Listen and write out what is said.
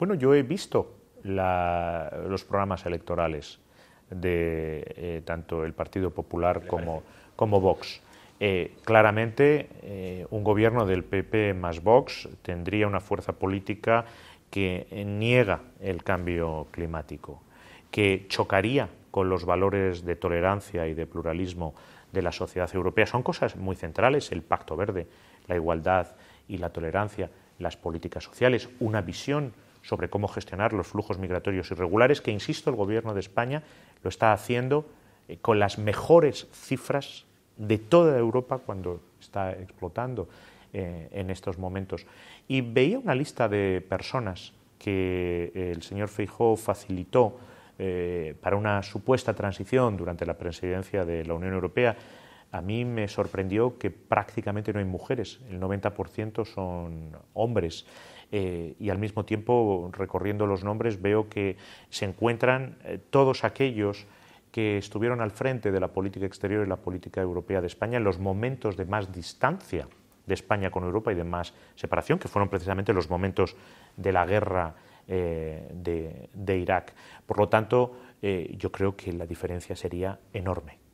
Bueno, yo he visto los programas electorales de eh, tanto el Partido Popular como, Vox. Eh, claramente, eh, un gobierno del PP más Vox tendría una fuerza política que niega el cambio climático, que chocaría con los valores de tolerancia y de pluralismo de la sociedad europea. Son cosas muy centrales, el pacto verde, la igualdad y la tolerancia, las políticas sociales, una visión sobre cómo gestionar los flujos migratorios irregulares, que, insisto, el Gobierno de España lo está haciendo eh, con las mejores cifras de toda Europa cuando está explotando eh, en estos momentos. Y veía una lista de personas que eh, el señor Feijóo facilitó para una supuesta transición durante la presidencia de la Unión Europea a mí me sorprendió que prácticamente no hay mujeres, el 90% son hombres. Eh, y al mismo tiempo, recorriendo los nombres, veo que se encuentran eh, todos aquellos que estuvieron al frente de la política exterior y la política europea de España en los momentos de más distancia de España con Europa y de más separación, que fueron precisamente los momentos de la guerra eh, de, Irak. Por lo tanto, yo creo que la diferencia sería enorme.